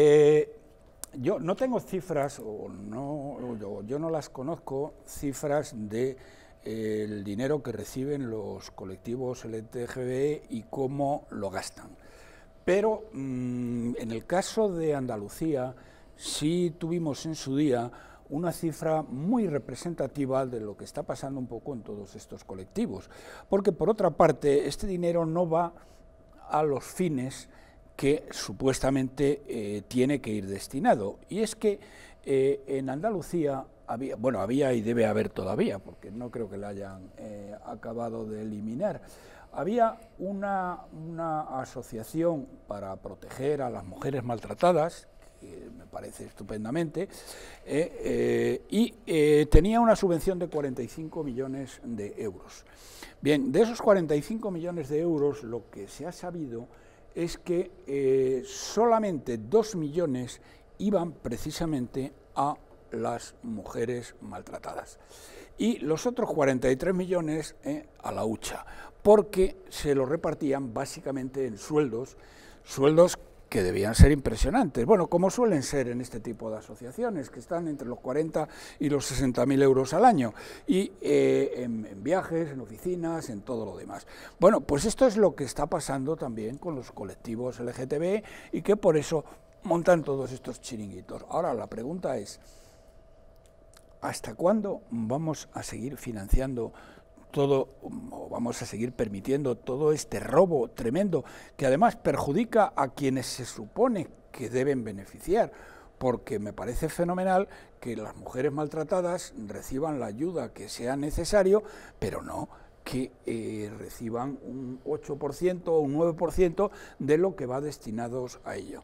Eh, yo no tengo cifras, o no, yo, no las conozco, cifras de eh, el dinero que reciben los colectivos LTGB y cómo lo gastan. Pero mm, en el caso de Andalucía, sí tuvimos en su día una cifra muy representativa de lo que está pasando un poco en todos estos colectivos. Porque por otra parte, este dinero no va a los fines que supuestamente eh, tiene que ir destinado. Y es que eh, en Andalucía había, bueno, había y debe haber todavía, porque no creo que la hayan eh, acabado de eliminar, había una, una, asociación para proteger a las mujeres maltratadas, que me parece estupendamente, y tenía una subvención de 45 millones de euros. Bien, de esos 45 millones de euros, lo que se ha sabido es que eh, solamente dos millones iban precisamente a las mujeres maltratadas y los otros 43 millones eh, a la hucha, porque se lo repartían básicamente en sueldos, sueldos que debían ser impresionantes. Bueno, como suelen ser en este tipo de asociaciones, que están entre los 40 y los 60 mil euros al año, y eh, en, viajes, en oficinas, en todo lo demás. Bueno, pues esto es lo que está pasando también con los colectivos LGTB y que por eso montan todos estos chiringuitos. Ahora la pregunta es, ¿hasta cuándo vamos a seguir financiando todo, vamos a seguir permitiendo todo este robo tremendo que además perjudica a quienes se supone que deben beneficiar, porque me parece fenomenal que las mujeres maltratadas reciban la ayuda que sea necesario, pero no que eh, reciban un 8% o un 9% de lo que va destinado a ello.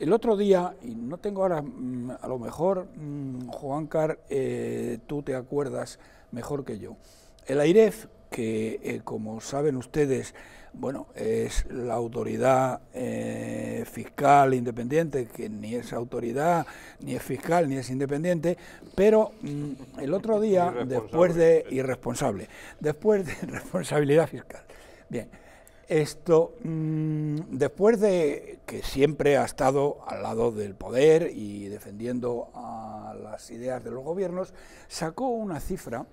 El otro día, y no tengo ahora, mm, a lo mejor, mm, Juan Car, eh, tú te acuerdas mejor que yo, el AIREF, que eh, como saben ustedes, bueno, es la autoridad eh, fiscal independiente, que ni es autoridad, ni es fiscal, ni es independiente, pero mm, el otro día, después de irresponsable, después de responsabilidad fiscal. Bien, esto, mm, después de que siempre ha estado al lado del poder y defendiendo a las ideas de los gobiernos, sacó una cifra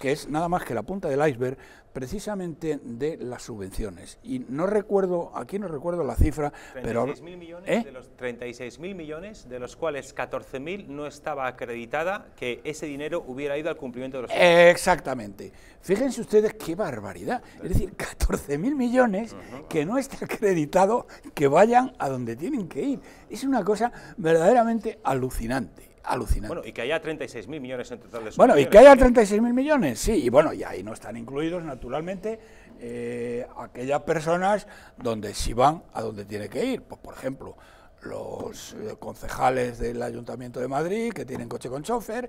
que es nada más que la punta del iceberg precisamente de las subvenciones. Y no recuerdo, aquí no recuerdo la cifra, pero... millones ¿Eh? de los 36.000 millones, de los cuales 14.000 no estaba acreditada que ese dinero hubiera ido al cumplimiento de los... exactamente. Fíjense ustedes qué barbaridad. Es decir, 14.000 millones que no está acreditado que vayan a donde tienen que ir. Es una cosa verdaderamente alucinante alucinante. Bueno, y que haya 36.000 millones en total de Bueno, y que haya 36.000 ¿eh? millones, sí, y bueno, y ahí no están incluidos, naturalmente, eh, aquellas personas donde si van a donde tiene que ir. Pues, por ejemplo, los eh, concejales del Ayuntamiento de Madrid, que tienen coche con chofer,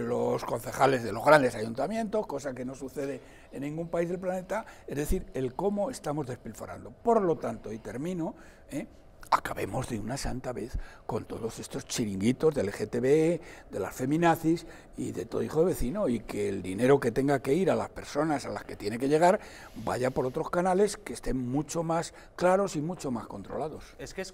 los concejales de los grandes ayuntamientos, cosa que no sucede en ningún país del planeta, es decir, el cómo estamos despilforando. Por lo tanto, y termino, acabemos de una santa vez con todos estos chiringuitos del LGTB, de las feminazis y de todo hijo de vecino y que el dinero que tenga que ir a las personas a las que tiene que llegar vaya por otros canales que estén mucho más claros y mucho más controlados. Es que